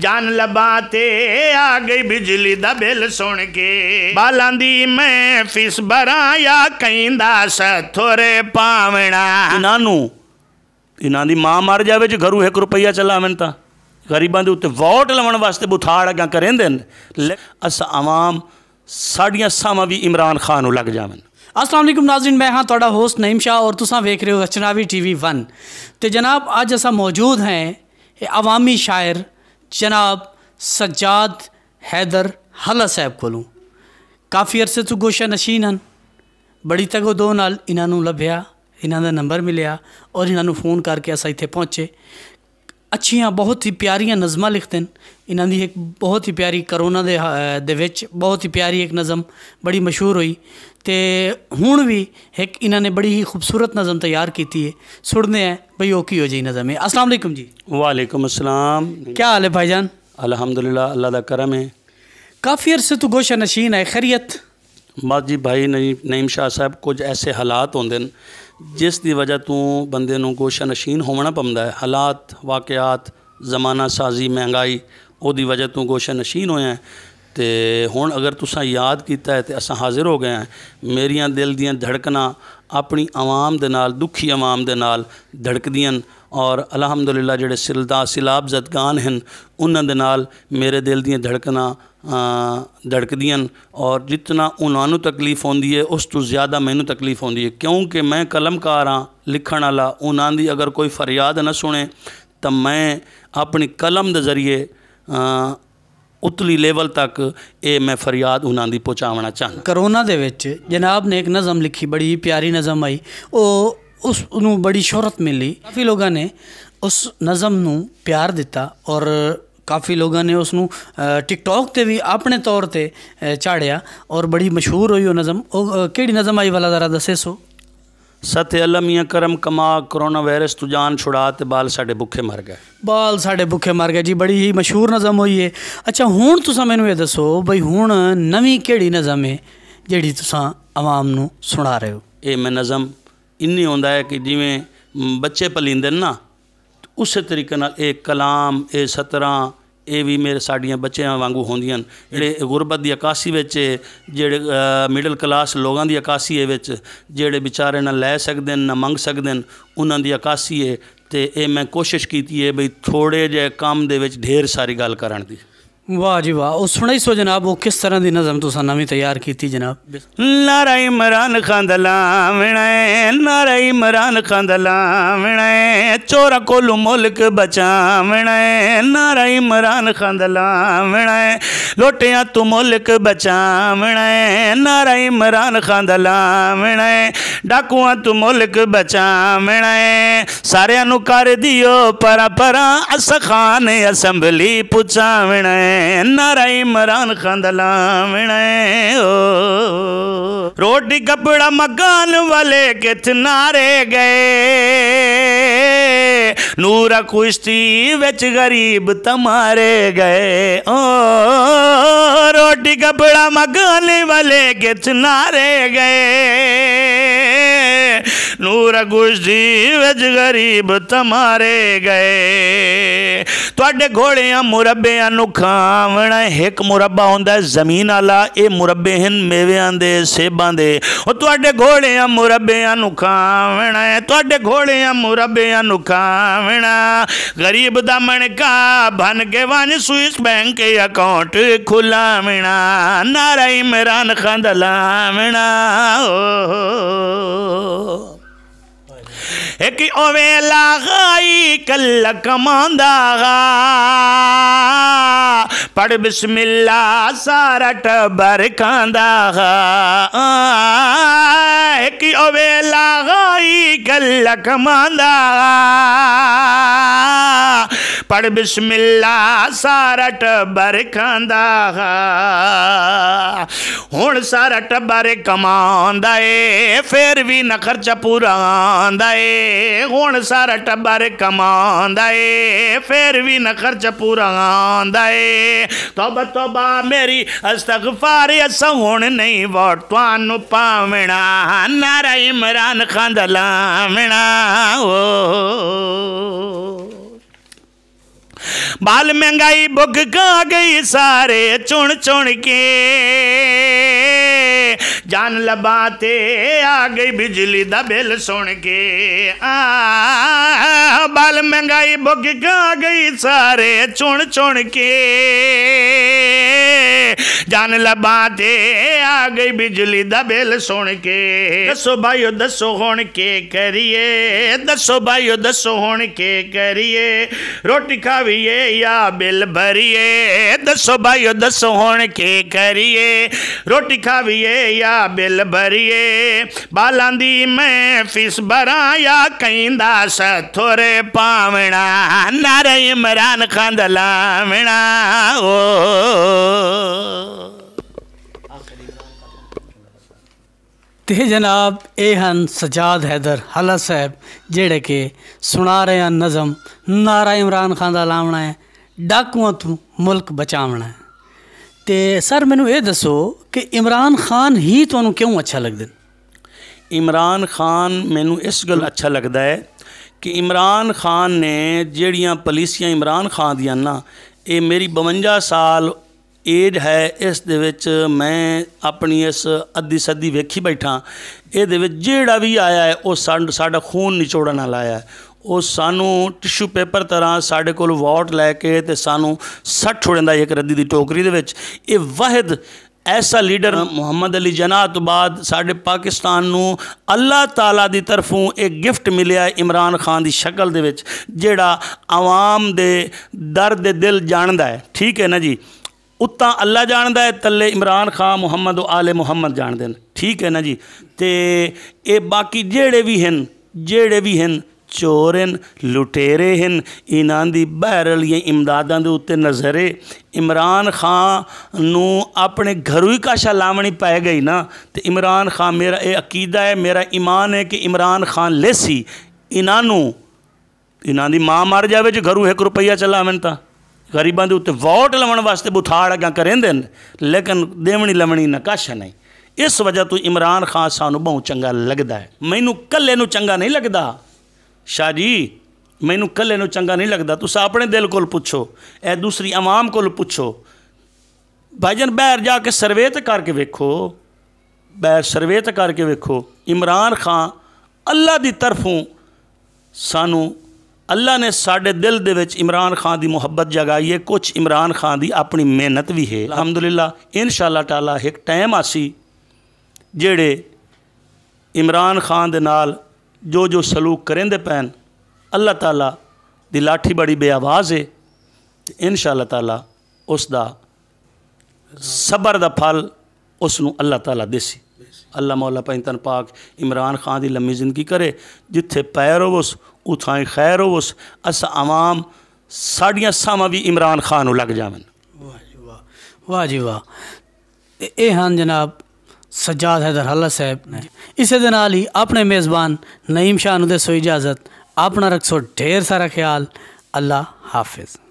जान लबाते आ गई बिजली दा बिल सुन के बालां दी मैं फीस भरा या कहंदा सथोरे पावणा इन्हां ਨੂੰ ਇਹਨਾਂ ਦੀ ਮਾਂ ਮਰ ਜਾਵੇ ਜੇ ਘਰੂ 1 ਰੁਪਈਆ ਚਲਾਵਣ ਤਾਂ ਗਰੀਬਾਂ ਦੇ ਉੱਤੇ ਵੋਟ ਲਵਣ ਵਾਸਤੇ ਬੁਥਾੜ ਅਗਾ ਕਰੇਂਦੇ ਨੇ ਅਸ ਆਵਾਮ ਸਾਡੀਆਂ ਸਾਵਾਂ ਵੀ ਇਮਰਾਨ ਖਾਨ ਨੂੰ ਲੱਗ ਜਾਵਣ असलम नाजिन मैं हाँ थोड़ा होस्ट नईम शाह और तुसा वेख रहे हो अचनावी टी वी वन तो जनाब अज अस मौजूद हैं अवामी शायर ਜਨਾਬ ਸਜਾਦ ਹੈਦਰ ਹਲਾ ਸਾਹਿਬ ਕੋਲੋਂ ਕਾਫੀ ਅਰਸੇ ਤੋਂ ਗੋਸ਼ਾ ਨਸ਼ੀਨ ਹਨ ਬੜੀ ਤਗੋ ਦੋ ਨਾਲ ਇਹਨਾਂ ਨੂੰ ਲੱਭਿਆ ਇਹਨਾਂ ਦਾ ਨੰਬਰ ਮਿਲਿਆ ਔਰ ਇਹਨਾਂ ਨੂੰ ਫੋਨ ਕਰਕੇ ਅਸਾਂ ਇੱਥੇ ਪਹੁੰਚੇ अच्छिया बहुत ही प्यारिया नज़मा लिखते हैं इन्हों की एक बहुत ही प्यारी करोना दे, दे बहुत ही प्यारी एक नज़म बड़ी मशहूर हुई तो हूँ भी एक इन्होंने बड़ी ही खूबसूरत नज़म तैयार की है सुनने हैं भाई वो की हो जी नज़म है असलम जी वालेकुम असलम क्या हाल है भाईजान अलहमदुल्ला अल्लाह का करम है काफ़ी अरसे तो गोशा नशीन है खैरियत ਮਾਜੀ ਭਾਈ ਨਈਮ ਸ਼ਾਹ ਸਾਹਿਬ ਕੁਝ ਐਸੇ ਹਾਲਾਤ ਹੁੰਦੇ ਨੇ ਜਿਸ ਦੀ ਵਜ੍ਹਾ ਤੋਂ ਬੰਦੇ ਨੂੰ ਗੋਸ਼ਾਨਸ਼ੀਨ ਹੋਣਾ ਪੈਂਦਾ ਹੈ ਹਾਲਾਤ ਵਾਕਿਆਤ ਜ਼ਮਾਨਾ ਸਾਜ਼ੀ ਮਹਿੰਗਾਈ ਉਹਦੀ ਵਜ੍ਹਾ ਤੋਂ ਗੋਸ਼ਾਨਸ਼ੀਨ ਹੋਇਆ ਤੇ ਹੁਣ ਅਗਰ ਤੁਸੀਂ ਯਾਦ ਕੀਤਾ ਹੈ ਤੇ ਅਸਾਂ ਹਾਜ਼ਰ ਹੋ ਗਏ ਹਾਂ ਮੇਰੀਆਂ ਦਿਲ ਦੀਆਂ ਧੜਕਣਾ ਆਪਣੀ ਆਵਾਮ ਦੇ ਨਾਲ ਦੁਖੀ ਆਵਾਮ ਦੇ ਨਾਲ ਧੜਕਦੀਆਂ और अलहमदुल्ला जोड़े सिलदा सिलाब जदगान हैं उन्होंने नाल मेरे दिल दड़कन धड़क दियन और जितना उन्होंने तकलीफ आँदी है उस तो ज़्यादा मैं तकलीफ आँदी है क्योंकि मैं कलमकार हाँ लिखण वाला उन्होंने अगर कोई फरियाद न सुने तो मैं अपनी कलम के जरिए उतली लेवल तक ये मैं फरियाद उन्होंने पहुँचावना चाहना करोना के जनाब ने एक नज़म लिखी बड़ी प्यारी नज़म आई वो ਉਸ ਨੂੰ ਬੜੀ ਸ਼ੋਹਰਤ ਮਿਲੀ ਕਾਫੀ ਲੋਕਾਂ ਨੇ ਉਸ ਨਜ਼ਮ ਨੂੰ ਪਿਆਰ ਦਿੱਤਾ ਔਰ ਕਾਫੀ ਲੋਕਾਂ ਨੇ ਉਸ ਨੂੰ ਟਿਕਟੌਕ ਤੇ ਵੀ ਆਪਣੇ ਤੌਰ ਤੇ ਚਾੜਿਆ ਔਰ ਬੜੀ ਮਸ਼ਹੂਰ ਹੋਈ ਉਹ ਨਜ਼ਮ ਉਹ ਕਿਹੜੀ ਨਜ਼ਮ ਆਈ ਵਾਲਾ ਜ਼ਰਾ ਦੱਸੇ ਸੋ ਸਤਿ ਅਲਮੀਆਂ ਕਰਮ ਕਮਾ ਕਰੋਨਾ ਵਾਇਰਸ ਤੂੰ ਜਾਨ ਛੁੜਾ ਤੇ ਬਾਲ ਸਾਡੇ ਭੁੱਖੇ ਮਰ ਗਏ ਬਾਲ ਸਾਡੇ ਭੁੱਖੇ ਮਰ ਗਏ ਜੀ ਬੜੀ ਹੀ ਮਸ਼ਹੂਰ ਨਜ਼ਮ ਹੋਈ ਏ ਅੱਛਾ ਹੁਣ ਤੁਸੀਂ ਮੈਨੂੰ ਇਹ ਦੱਸੋ ਬਈ ਹੁਣ ਨਵੀਂ ਕਿਹੜੀ ਨਜ਼ਮ ਏ ਜਿਹੜੀ ਤੁਸੀਂ ਆਵਾਮ ਨੂੰ ਸੁਣਾ ਰਹੇ ਹੋ ਇਹ ਮੈਂ ਨਜ਼ਮ ਇੰਨੀ ਹੁੰਦਾ ਹੈ ਕਿ ਜਿਵੇਂ ਬੱਚੇ ਪਲਿੰਦੇ ਨਾ ਉਸੇ ਤਰੀਕੇ ਨਾਲ ਇਹ ਕਲਾਮ ਇਹ ਸਤਰਾਂ ਇਹ ਵੀ ਮੇਰੇ ਸਾਡੀਆਂ ਬੱਚਿਆਂ ਵਾਂਗੂ ਹੁੰਦੀਆਂ ਜਿਹੜੇ ਗੁਰਬਤ ਦੀ ਆਕਾਸ਼ੀ ਵਿੱਚ ਜਿਹੜੇ ਮਿਡਲ ਕਲਾਸ ਲੋਕਾਂ ਦੀ ਆਕਾਸ਼ੀ ਹੈ ਵਿੱਚ ਜਿਹੜੇ ਵਿਚਾਰੇ ਨਾ ਲੈ ਸਕਦੇ ਨਾ ਮੰਗ ਸਕਦੇ ਉਹਨਾਂ ਦੀ ਆਕਾਸ਼ੀ ਹੈ ਤੇ ਇਹ ਮੈਂ ਕੋਸ਼ਿਸ਼ ਕੀਤੀ ਹੈ ਬਈ ਥੋੜੇ ਜਿਹੇ ਕੰਮ ਦੇ ਵਿੱਚ ਢੇਰ ਸਾਰੀ ਗੱਲ ਕਰਨ ਦੀ ਵਾਹ ਜੀ ਵਾਹ ਉਹ ਸੁਣਾਈ ਸੋ ਜਨਾਬ ਉਹ ਕਿਸ ਤਰ੍ਹਾਂ ਦੀ ਨਜ਼ਮ ਤੁਸੀਂ ਨਵੀਂ ਤਿਆਰ ਕੀਤੀ ਜਨਾਬ ਨਾਰਾ ਇਮਰਾਨ ਖਾਨ ਦਾ ਲਾਵਣਾ ਨਾਰਾ ਇਮਰਾਨ ਖਾਨ ਦਾ ਲਾਵਣਾ ਚੋਰਾ ਕੋਲ ਮੁਲਕ ਬਚਾਵਣਾ ਨਾਰਾ ਇਮਰਾਨ ਖਾਨ ਦਾ ਲਾਵਣਾ ਲੋਟਿਆਂ ਤੂੰ ਮੁਲਕ ਬਚਾਵਣਾ ਨਾਰਾ ਇਮਰਾਨ ਖਾਨ ਦਾ ਲਾਵਣਾ ਡਾਕੂਆਂ ਤੂੰ ਮੁਲਕ ਬਚਾਵਣਾ ਸਾਰਿਆਂ ਨੂੰ ਕਰ ਦਿਓ ਪਰ ਪਰ ਅਸਖਾਨ ਅਸੈਂਬਲੀ ਪੁਚਾਵਣਾ नारा इमरान खान लावना ओ रोटी कपड़ा मकान वाले कितना नारे गए नूरा कुश्ती बिच गरीब तमारे गए ओ रोटी कपड़ा मकान वाले कित नारे गए नूर कुश्ती बिच गरीब तमारे गए थोड़े घोड़िया मुरबिया नुखा ਭਾਵਣ ਇੱਕ ਮੁਰੱਬਾ ਹੁੰਦਾ ਜ਼ਮੀਨ ਵਾਲਾ ਇਹ ਮੁਰੱਬੇ ਹਨ ਮੇਵਿਆਂ ਦੇ ਸੇਬਾਂ ਦੇ ਉਹ ਤੁਹਾਡੇ ਘੋੜਿਆਂ ਮੁਰੱਬਿਆਂ ਨੂੰ ਖਾਵਣਾ ਤੁਹਾਡੇ ਘੋੜਿਆਂ ਮੁਰੱਬਿਆਂ ਨੂੰ ਖਾਵਣਾ ਗਰੀਬ ਦਾ ਮਣਕਾ ਬਨ ਕੇ ਵਨ ਸਵਿਸ ਬੈਂਕ ਅਕਾਊਂਟ ਖੁਲਾਵਣਾ ਨਾਰਾ ਇਮਰਾਨ ਖਾਨ ਦਾ ਲਾਵਣਾ ਓ ਇੱਕ ਓਵੇਂ ਲਾਗਾਈ ਕੱਲ ਕਮਾਂਦਾ ਗਾ पढ़ बिस्मिल्ला सारा टबर खांदा की अवेला गाई गल्ला कमांदा पढ़ बिस्मिल्ला सारा टब्बर खांदा हूँ सारा टबर कमांदा फिर भी न खर्चा पूरा आंदा हूँ सारा टबर कमांदा है फिर भी न खर्चा पूरा आंदा है तोबा तोबा मेरी अस्तगफार अस हूँ नहीं वोट तुम पावना नारा इमरान खां दा लामणा बाल महंगाई बुग गा गई सारे चुन चुन के जान लबा ते आ गई बिजली दा बिल सुन के आ बाल महंगाई भुग का गई सारे चुन चुन के जान लबाते आ गई बिजली दा बिल सुन के दसो भाइयो दसो हुन के करिए दसो भाइयो दसो हुन के करिए रोटी खाविए या बिल भरिए दसो भाइयो दसो हुन के करिए रोटी खाविए या बिल भरिए बालंदी में फीस भरा या कईंदा सथुर पावणा नार इमरान खान लावणा ओ ਤੇ ਜਨਾਬ ਇਹ ਹਨ ਸਜਾਦ ਹੈਦਰ ਹਲਾ ਸਾਹਿਬ ਜਿਹੜੇ ਕਿ ਸੁਣਾ ਰਹੇ ਹਨ ਨਜ਼ਮ ਨਾਰਾ ਇਮਰਾਨ ਖਾਨ ਦਾ ਲਾਵਣਾ ਹੈ ਡਾਕੂਆਂ ਤੋਂ ਮੁਲਕ ਬਚਾਉਣਾ ਹੈ ਤੇ ਸਰ ਮੈਨੂੰ ਇਹ ਦੱਸੋ ਕਿ ਇਮਰਾਨ ਖਾਨ ਹੀ ਤੁਹਾਨੂੰ ਕਿਉਂ ਅੱਛਾ ਲੱਗਦੇ ਨੇ ਇਮਰਾਨ ਖਾਨ ਮੈਨੂੰ ਇਸ ਗੱਲ ਅੱਛਾ ਲੱਗਦਾ ਹੈ ਕਿ ਇਮਰਾਨ ਖਾਨ ਨੇ ਜਿਹੜੀਆਂ ਪਾਲਿਸੀਆਂ ਇਮਰਾਨ ਖਾਨ ਦੀਆਂ ਨਾ ਇਹ ਮੇਰੀ 52 ਸਾਲ ਏਜ ਹੈ ਇਸ ਦੇ ਵਿੱਚ ਮੈਂ ਆਪਣੀ ਇਸ ਅੱਧੀ ਸੱਦੀ ਵੇਖੀ ਬੈਠਾ ਇਹਦੇ ਵਿੱਚ ਜਿਹੜਾ ਵੀ ਆਇਆ ਹੈ ਉਹ ਸਾਡਾ ਖੂਨ ਨਿਚੋੜਨ ਨਾਲ ਆਇਆ ਹੈ ਉਹ ਸਾਨੂੰ ਟਿਸ਼ੂ ਪੇਪਰ ਤਰ੍ਹਾਂ ਸਾਡੇ ਕੋਲ ਵਾਟ ਲੈ ਕੇ ਤੇ ਸਾਨੂੰ ਸੱਟ ਛੋੜਨ ਇੱਕ ਰੱਦੀ ਦੀ ਟੋਕਰੀ ਦੇ ਵਿੱਚ ਇਹ ਵਾਹਿਦ ਐਸਾ ਲੀਡਰ ਮੁਹੰਮਦ ਅਲੀ ਜਨਾਹ ਤੋਂ ਬਾਅਦ ਸਾਡੇ ਪਾਕਿਸਤਾਨ ਨੂੰ ਅੱਲਾਹ ਤਾਲਾ ਦੀ ਤਰਫੋਂ ਇੱਕ ਗਿਫਟ ਮਿਲਿਆ ਇਮਰਾਨ ਖਾਨ ਦੀ ਸ਼ਕਲ ਦੇ ਵਿੱਚ ਜਿਹੜਾ ਆਵਾਮ ਦੇ ਦਰਦ ਦਿਲ ਜਾਣਦਾ ਹੈ ਠੀਕ ਹੈ ਨਾ ਜੀ ਉੱਤਾਂ ਅੱਲਾ ਜਾਣਦਾ ਹੈ ਤੱਲੇ ਇਮਰਾਨ ਖਾਨ ਮੁਹੰਮਦ ਆਲੇ ਮੁਹੰਮਦ ਜਾਣਦੇ ਨੇ ਠੀਕ ਹੈ ਨਾ ਜੀ ਤੇ ਇਹ ਬਾਕੀ ਜਿਹੜੇ ਵੀ ਹਨ ਜਿਹੜੇ ਵੀ ਹਨ ਚੋਰ ਹਨ ਲੁਟੇਰੇ ਹਨ ਇਹਨਾਂ ਦੀ ਬਹਿਰ ਵਾਲੀਆਂ ਇਮਦਾਦਾਂ ਦੇ ਉੱਤੇ ਨਜ਼ਰੇ ਇਮਰਾਨ ਖਾਨ ਨੂੰ ਆਪਣੇ ਘਰੋਂ ਹੀ ਕਾਸ਼ਾ ਲਾਵਣੀ ਪੈ ਗਈ ਨਾ ਤੇ ਇਮਰਾਨ ਖਾਨ ਮੇਰਾ ਇਹ ਅਕੀਦਾ ਹੈ ਮੇਰਾ ਈਮਾਨ ਹੈ ਕਿ ਇਮਰਾਨ ਖਾਨ ਲੈਸੀ ਇਹਨਾਂ ਨੂੰ ਇਹਨਾਂ ਦੀ ਮਾਂ ਮਰ ਜਾਵੇ ਜੇ ਘਰੋਂ 1 ਰੁਪਈਆ ਚਲਾਵਣ ਤਾਂ ਗਰੀਬਾਂ ਦੇ ਉੱਤੇ ਵੋਟ ਲਵਣ ਵਾਸਤੇ ਬੁਥਾੜ ਅਗਾ ਕਰਿੰਦੇ ਨੇ ਲੇਕਿਨ ਦੇਵਣੀ ਲਵਣੀ ਨਾ ਕਾਸ਼ਾ ਨਹੀਂ ਇਸ ਵਜ੍ਹਾ ਤੋਂ ਇਮਰਾਨ ਖਾਨ ਸਾਨੂੰ ਬਹੁਤ ਚੰਗਾ ਲੱਗਦਾ ਹੈ ਮੈਨੂੰ ਕੱਲੇ ਨੂੰ ਚੰਗਾ ਨਹੀਂ ਲੱਗਦਾ ਸ਼ਾਹ ਜੀ ਮੈਨੂੰ ਕੱਲੇ ਨੂੰ ਚੰਗਾ ਨਹੀਂ ਲੱਗਦਾ ਤੁਸੀਂ ਆਪਣੇ ਦਿਲ ਕੋਲ ਪੁੱਛੋ ਇਹ ਦੂਸਰੀ ਆਵਾਮ ਕੋਲ ਪੁੱਛੋ ਭਾਈਜਨ ਬਾਹਰ ਜਾ ਕੇ ਸਰਵੇ ਤੇ ਕਰਕੇ ਵੇਖੋ ਬਾਹਰ ਸਰਵੇ ਤੇ ਕਰਕੇ ਵੇਖੋ ਇਮਰਾਨ ਖਾਨ ਅੱਲਾ ਦੀ ਤਰਫੋਂ ਸਾਨੂੰ ਅੱਲਾ ਨੇ ਸਾਡੇ ਦਿਲ ਦੇ ਵਿੱਚ ਇਮਰਾਨ ਖਾਨ ਦੀ ਮੁਹੱਬਤ ਜਗਾਈ ਹੈ ਕੁਝ ਇਮਰਾਨ ਖਾਨ ਦੀ ਆਪਣੀ ਮਿਹਨਤ ਵੀ ਹੈ ਅਲਹਮਦੁਲਿਲਾ ਇਨਸ਼ਾਅੱਲਾ ਤਾਲਾ ਇੱਕ ਟਾਈਮ ਆਸੀ ਜਿਹੜੇ ਇਮਰਾਨ ਖਾਨ ਦੇ ਨਾਲ जो जो सलूक करेंदे पैन अल्लाह ताला दी लाठी बड़ी बेआवाज़ है इन ताला तला उसका सबर का फल उसू अल्लाह तला देसी अल्लाह मौला पैंतन पाक इमरान खान की लम्मी जिंदगी करे जिथे पैर होवस उथाई खैर होवस अस आवाम साढ़िया सामा भी इमरान खान लग जावन वाह जी वाह वाह जी वाह ਇਹ ਸਜਾਦ ਹੈਦਰ ਹੱਲਾ ਸਾਹਿਬ ਨੇ ਇਸੇ ਦੇ ਨਾਲ ਹੀ ਆਪਣੇ ਮੇਜ਼ਬਾਨ ਨਈਮ ਸ਼ਾਹ ਨੂੰ ਦੇ ਸੋ ਇਜਾਜ਼ਤ ਆਪਣਾ ਰੱਖੋ ਢੇਰ ਸਾਰਾ ਖਿਆਲ ਅੱਲਾ ਹਾਫਿਜ਼